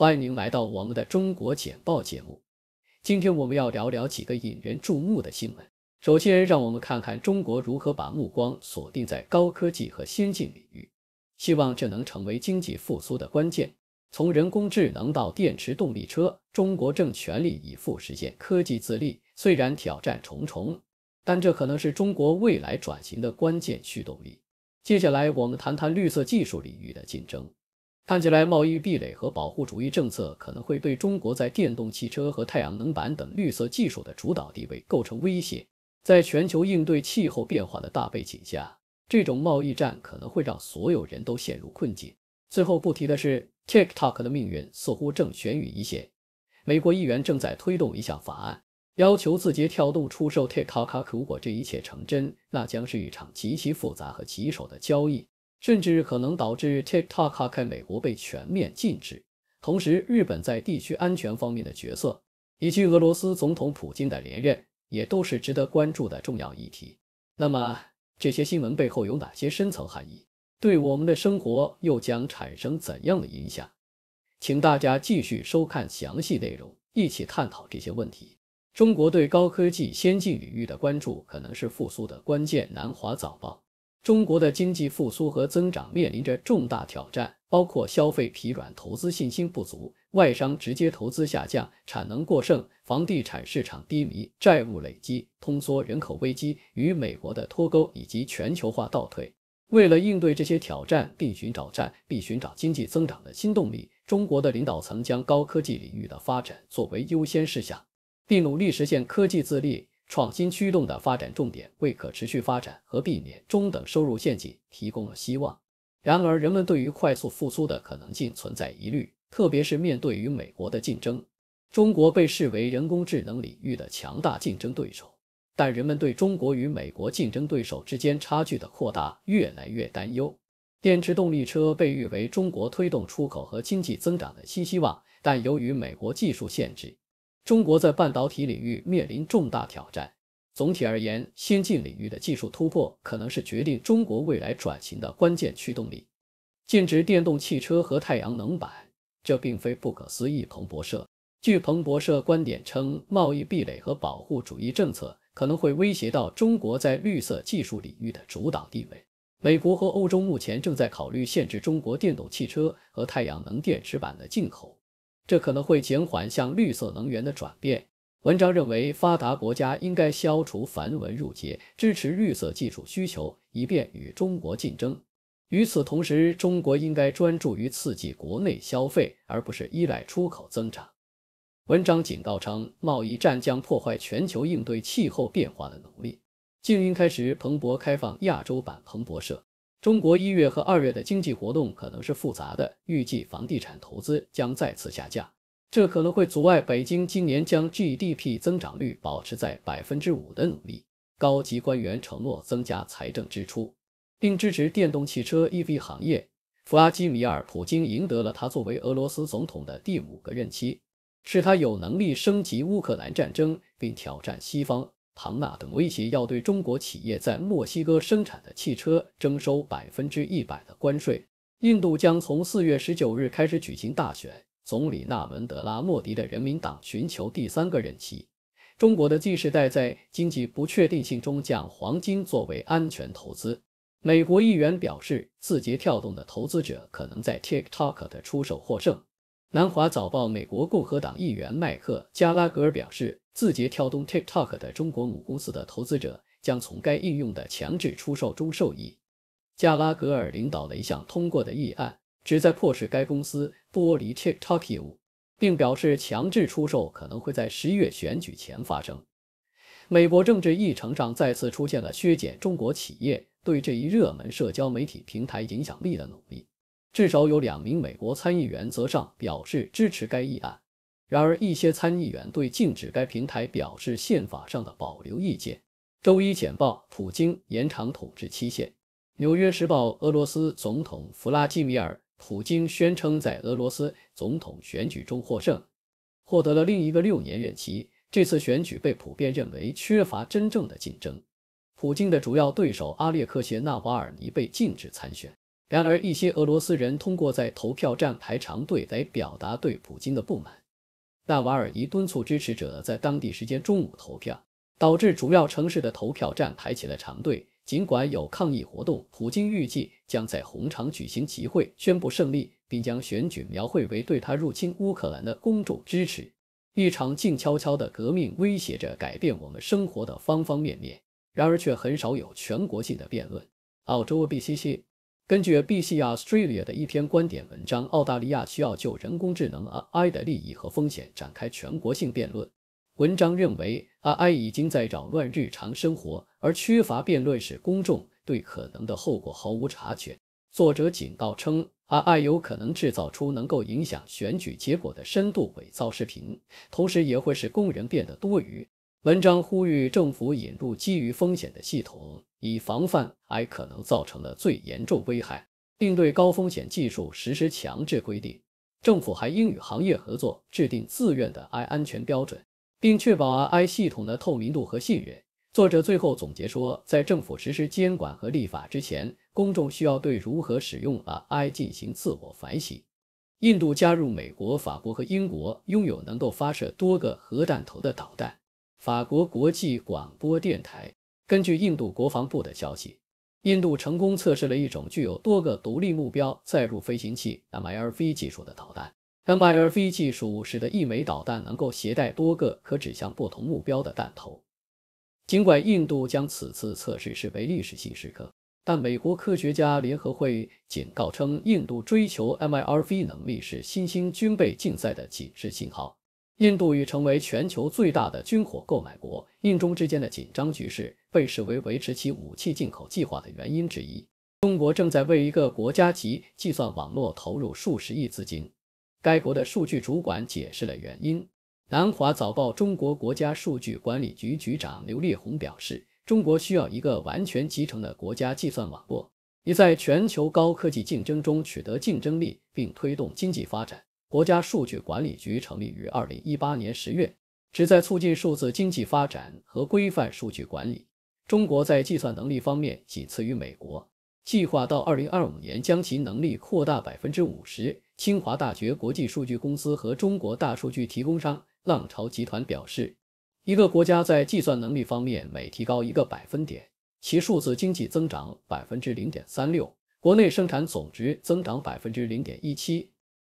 欢迎来到我们的中国简报节目。今天我们要聊聊几个引人注目的新闻。首先，让我们看看中国如何把目光锁定在高科技和先进领域，希望这能成为经济复苏的关键。从人工智能到电池动力车，中国正全力以赴实现科技自立。虽然挑战重重，但这可能是中国未来转型的关键驱动力。接下来，我们谈谈绿色技术领域的竞争。看起来，贸易壁垒和保护主义政策可能会对中国在电动汽车和太阳能板等绿色技术的主导地位构成威胁。在全球应对气候变化的大背景下，这种贸易战可能会让所有人都陷入困境。最后，不提的是，TikTok 的命运似乎正悬于一线。美国议员正在推动一项法案，要求字节跳动出售 TikTok。如果这一切成真，那将是一场极其复杂和棘手的交易。甚至可能导致 TikTok 在美国被全面禁止。同时，日本在地区安全方面的角色，以及俄罗斯总统普京的连任，也都是值得关注的重要议题。那么，这些新闻背后有哪些深层含义？对我们的生活又将产生怎样的影响？请大家继续收看详细内容，一起探讨这些问题。中国对高科技先进领域的关注，可能是复苏的关键。南华早报。中国的经济复苏和增长面临着重大挑战，包括消费疲软、投资信心不足、外商直接投资下降、产能过剩、房地产市场低迷、债务累积、通缩、人口危机、与美国的脱钩以及全球化倒退。为了应对这些挑战，并寻找必寻找经济增长的新动力，中国的领导层将高科技领域的发展作为优先事项，并努力实现科技自立。创新驱动的发展重点为可持续发展和避免中等收入陷阱提供了希望。然而，人们对于快速复苏的可能性存在疑虑，特别是面对与美国的竞争，中国被视为人工智能领域的强大竞争对手。但人们对中国与美国竞争对手之间差距的扩大越来越担忧。电池动力车被誉为中国推动出口和经济增长的新希望，但由于美国技术限制。中国在半导体领域面临重大挑战。总体而言，先进领域的技术突破可能是决定中国未来转型的关键驱动力。禁止电动汽车和太阳能板，这并非不可思议。彭博社，据彭博社观点称，贸易壁垒和保护主义政策可能会威胁到中国在绿色技术领域的主导地位。美国和欧洲目前正在考虑限制中国电动汽车和太阳能电池板的进口。这可能会减缓向绿色能源的转变。文章认为，发达国家应该消除繁文缛节，支持绿色技术需求，以便与中国竞争。与此同时，中国应该专注于刺激国内消费，而不是依赖出口增长。文章警告称，贸易战将破坏全球应对气候变化的能力。静音开始，蓬勃开放亚洲版，彭博社。中国一月和二月的经济活动可能是复杂的，预计房地产投资将再次下降，这可能会阻碍北京今年将 GDP 增长率保持在百分之五的努力。高级官员承诺增加财政支出，并支持电动汽车 EV 行业。弗拉基米尔·普京赢得了他作为俄罗斯总统的第五个任期，使他有能力升级乌克兰战争并挑战西方。唐纳等威胁要对中国企业在墨西哥生产的汽车征收百分之一百的关税。印度将从四月十九日开始举行大选，总理纳文德拉·莫迪的人民党寻求第三个任期。中国的 G 时代在经济不确定性中将黄金作为安全投资。美国议员表示，字节跳动的投资者可能在 TikTok 的出手获胜。南华早报，美国共和党议员麦克·加拉格尔表示。字节跳动 TikTok 的中国母公司的投资者将从该应用的强制出售中受益。加拉格尔领导了一项通过的议案旨在迫使该公司剥离 TikTok，业务，并表示强制出售可能会在十一月选举前发生。美国政治议程上再次出现了削减中国企业对这一热门社交媒体平台影响力的努力。至少有两名美国参议员则上表示支持该议案。然而，一些参议员对禁止该平台表示宪法上的保留意见。周一简报：普京延长统治期限。《纽约时报》：俄罗斯总统弗拉基米尔·普京宣称在俄罗斯总统选举中获胜，获得了另一个六年任期。这次选举被普遍认为缺乏真正的竞争。普京的主要对手阿列克谢·纳瓦尔尼被禁止参选。然而，一些俄罗斯人通过在投票站排长队来表达对普京的不满。纳瓦尔尼敦促支持者在当地时间中午投票，导致主要城市的投票站排起了长队。尽管有抗议活动，普京预计将在红场举行集会，宣布胜利，并将选举描绘为对他入侵乌克兰的公众支持。一场静悄悄的革命威胁着改变我们生活的方方面面，然而却很少有全国性的辩论。澳洲 b b c 根据《b r s a Australia》的一篇观点文章，澳大利亚需要就人工智能 （AI） 的利益和风险展开全国性辩论。文章认为，AI 已经在扰乱日常生活，而缺乏辩论使公众对可能的后果毫无察觉。作者警告称，AI 有可能制造出能够影响选举结果的深度伪造视频，同时也会使工人变得多余。文章呼吁政府引入基于风险的系统，以防范 i 可能造成的最严重危害，并对高风险技术实施强制规定。政府还应与行业合作，制定自愿的 i 安全标准，并确保 i 系统的透明度和信任。作者最后总结说，在政府实施监管和立法之前，公众需要对如何使用 AI 进行自我反省。印度加入美国、法国和英国，拥有能够发射多个核弹头的导弹。法国国际广播电台根据印度国防部的消息，印度成功测试了一种具有多个独立目标载入飞行器 （MIRV） 技术的导弹。MIRV 技术使得一枚导弹能够携带多个可指向不同目标的弹头。尽管印度将此次测试视为历史性时刻，但美国科学家联合会警告称，印度追求 MIRV 能力是新兴军备竞赛的警示信号。印度已成为全球最大的军火购买国，印中之间的紧张局势被视为维持其武器进口计划的原因之一。中国正在为一个国家级计算网络投入数十亿资金。该国的数据主管解释了原因。南华早报：中国国家数据管理局局长刘烈红表示，中国需要一个完全集成的国家计算网络，以在全球高科技竞争中取得竞争力，并推动经济发展。国家数据管理局成立于二零一八年十月，旨在促进数字经济发展和规范数据管理。中国在计算能力方面仅次于美国，计划到二零二五年将其能力扩大百分之五十。清华大学国际数据公司和中国大数据提供商浪潮集团表示，一个国家在计算能力方面每提高一个百分点，其数字经济增长百分之零点三六，国内生产总值增长百分之零点一七。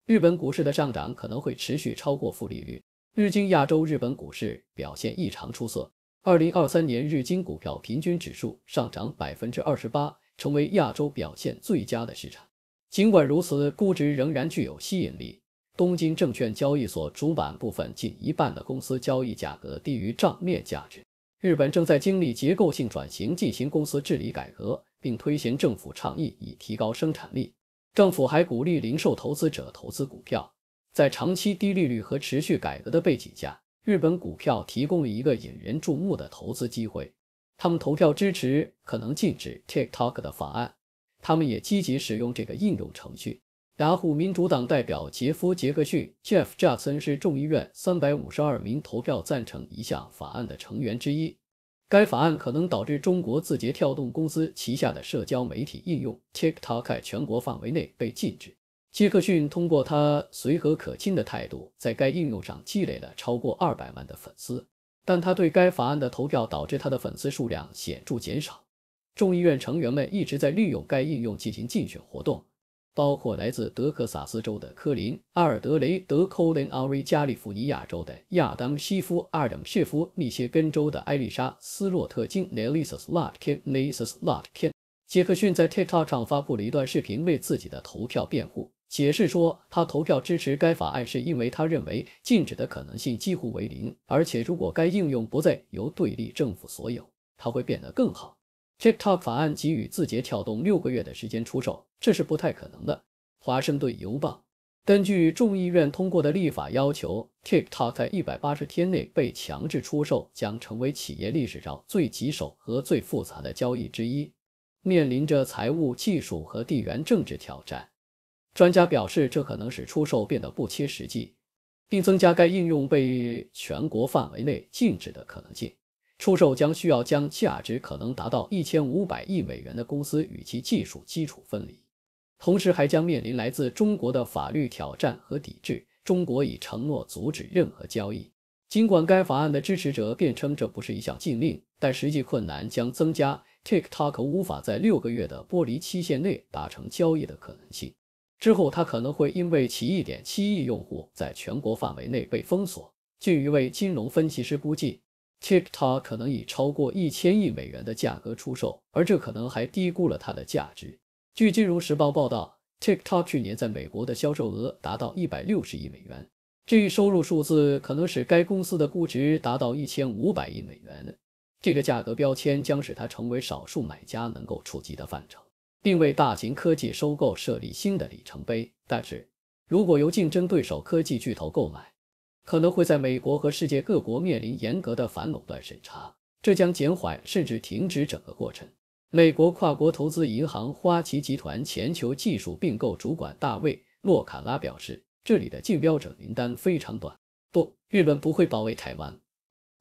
日本股市的上涨可能会持续超过负利率。日经亚洲日本股市表现异常出色，二零二三年日经股票平均指数上涨百分之二十八，成为亚洲表现最佳的市场。尽管如此，估值仍然具有吸引力。东京证券交易所主板部分近一半的公司交易价格低于账面价值。日本正在经历结构性转型，进行公司治理改革，并推行政府倡议以提高生产力。政府还鼓励零售投资者投资股票。在长期低利率和持续改革的背景下，日本股票提供了一个引人注目的投资机会。他们投票支持可能禁止 TikTok 的法案。他们也积极使用这个应用程序。雅虎民主党代表杰夫·杰克逊 （Jeff Jackson） 是众议院352名投票赞成一项法案的成员之一。该法案可能导致中国字节跳动公司旗下的社交媒体应用 TikTok 在全国范围内被禁止。杰克逊通过他随和可亲的态度，在该应用上积累了超过二百万的粉丝，但他对该法案的投票导致他的粉丝数量显著减少。众议院成员们一直在利用该应用进行竞选活动。包括来自德克萨斯州的科林·阿尔德雷德 （Colin v 加利福尼亚州的亚当·西夫阿等 a 夫、密歇根州的艾丽莎·斯洛特金 （Elisa Slotkin）。杰克逊在 TikTok 上发布了一段视频，为自己的投票辩护，解释说他投票支持该法案是因为他认为禁止的可能性几乎为零，而且如果该应用不再由对立政府所有，它会变得更好。TikTok 法案给予字节跳动六个月的时间出售，这是不太可能的。华盛顿邮报根据众议院通过的立法要求，TikTok 在一百八十天内被强制出售，将成为企业历史上最棘手和最复杂的交易之一，面临着财务、技术和地缘政治挑战。专家表示，这可能使出售变得不切实际，并增加该应用被全国范围内禁止的可能性。出售将需要将价值可能达到一千五百亿美元的公司与其技术基础分离，同时还将面临来自中国的法律挑战和抵制。中国已承诺阻止任何交易。尽管该法案的支持者辩称这不是一项禁令，但实际困难将增加。TikTok 无法在六个月的剥离期限内达成交易的可能性之后，它可能会因为其一点七亿用户在全国范围内被封锁。据一位金融分析师估计。TikTok 可能以超过一千亿美元的价格出售，而这可能还低估了它的价值。据《金融时报》报道，TikTok 去年在美国的销售额达到一百六十亿美元，这一收入数字可能使该公司的估值达到一千五百亿美元。这个价格标签将使它成为少数买家能够触及的范畴，并为大型科技收购设立新的里程碑。但是，如果由竞争对手科技巨头购买，可能会在美国和世界各国面临严格的反垄断审查，这将减缓甚至停止整个过程。美国跨国投资银行花旗集团全球技术并购主管大卫·洛卡拉表示：“这里的竞标者名单非常短。”不，日本不会包围台湾。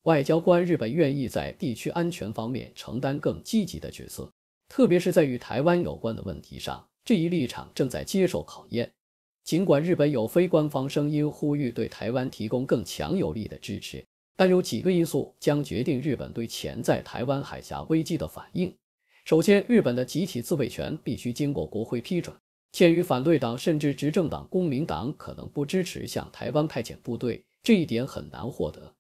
外交官日本愿意在地区安全方面承担更积极的角色，特别是在与台湾有关的问题上，这一立场正在接受考验。尽管日本有非官方声音呼吁对台湾提供更强有力的支持，但有几个因素将决定日本对潜在台湾海峡危机的反应。首先，日本的集体自卫权必须经过国会批准，鉴于反对党甚至执政党公民党可能不支持向台湾派遣部队，这一点很难获得。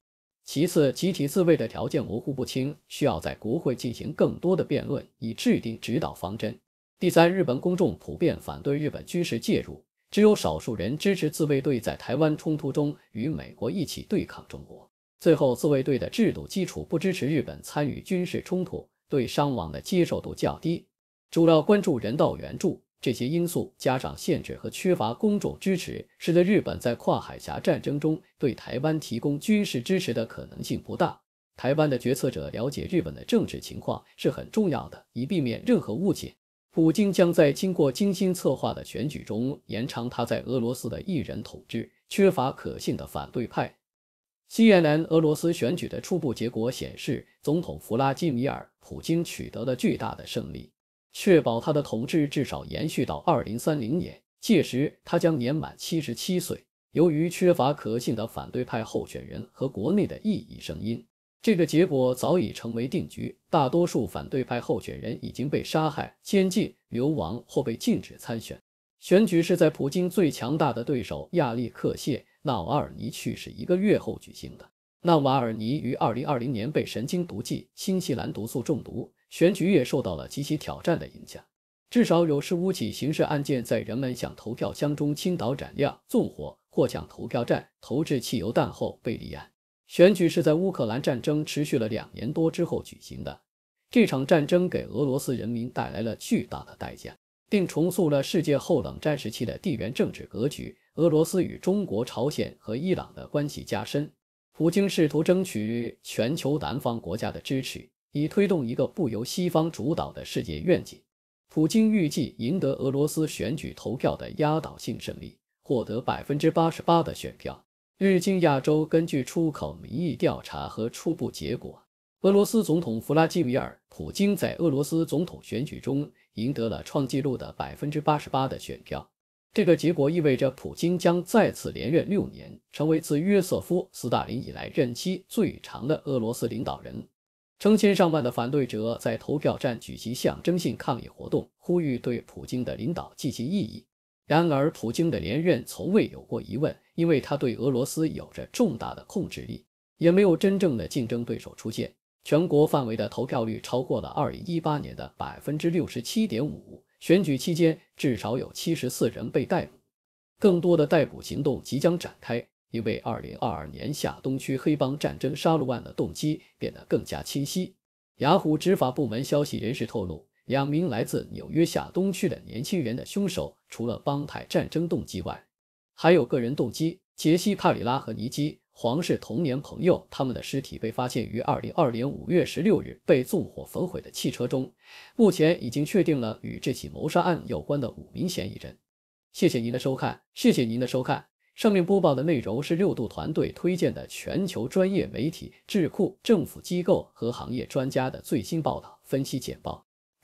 其次，集体自卫的条件模糊不清，需要在国会进行更多的辩论以制定指导方针。第三，日本公众普遍反对日本军事介入。只有少数人支持自卫队在台湾冲突中与美国一起对抗中国。最后，自卫队的制度基础不支持日本参与军事冲突，对伤亡的接受度较低，主要关注人道援助。这些因素加上限制和缺乏公众支持，使得日本在跨海峡战争中对台湾提供军事支持的可能性不大。台湾的决策者了解日本的政治情况是很重要的，以避免任何误解。普京将在经过精心策划的选举中延长他在俄罗斯的一人统治。缺乏可信的反对派。西南俄罗斯选举的初步结果显示，总统弗拉基米尔·普京取得了巨大的胜利，确保他的统治至少延续到二零三零年，届时他将年满七十七岁。由于缺乏可信的反对派候选人和国内的异议声音。这个结果早已成为定局。大多数反对派候选人已经被杀害、监禁、流亡或被禁止参选。选举是在普京最强大的对手亚历克谢·纳瓦尔尼去世一个月后举行的。纳瓦尔尼于2020年被神经毒剂——新西兰毒素中毒。选举也受到了极其挑战的影响。至少有十五起刑事案件，在人们向投票箱中倾倒燃量、纵火或向投票站投掷汽油弹后被立案。选举是在乌克兰战争持续了两年多之后举行的。这场战争给俄罗斯人民带来了巨大的代价，并重塑了世界后冷战时期的地缘政治格局。俄罗斯与中国、朝鲜和伊朗的关系加深。普京试图争取全球南方国家的支持，以推动一个不由西方主导的世界愿景。普京预计赢得俄罗斯选举投票的压倒性胜利，获得百分之八十八的选票。日经亚洲根据出口民意调查和初步结果，俄罗斯总统弗拉基米尔·普京在俄罗斯总统选举中赢得了创纪录的百分之八十八的选票。这个结果意味着普京将再次连任六年，成为自约瑟夫·斯大林以来任期最长的俄罗斯领导人。成千上万的反对者在投票站举行象征性抗议活动，呼吁对普京的领导进行异议。然而，普京的连任从未有过疑问，因为他对俄罗斯有着重大的控制力，也没有真正的竞争对手出现。全国范围的投票率超过了二零一八年的百分之六十七点五。选举期间，至少有七十四人被逮捕，更多的逮捕行动即将展开，因为二零二二年夏东区黑帮战争杀戮案的动机变得更加清晰。雅虎执法部门消息人士透露。两名来自纽约下东区的年轻人的凶手，除了帮派战争动机外，还有个人动机。杰西·帕里拉和尼基·黄是童年朋友，他们的尸体被发现于2020年5月16日被纵火焚毁的汽车中。目前已经确定了与这起谋杀案有关的五名嫌疑人。谢谢您的收看，谢谢您的收看。上面播报的内容是六度团队推荐的全球专业媒体、智库、政府机构和行业专家的最新报道、分析简报。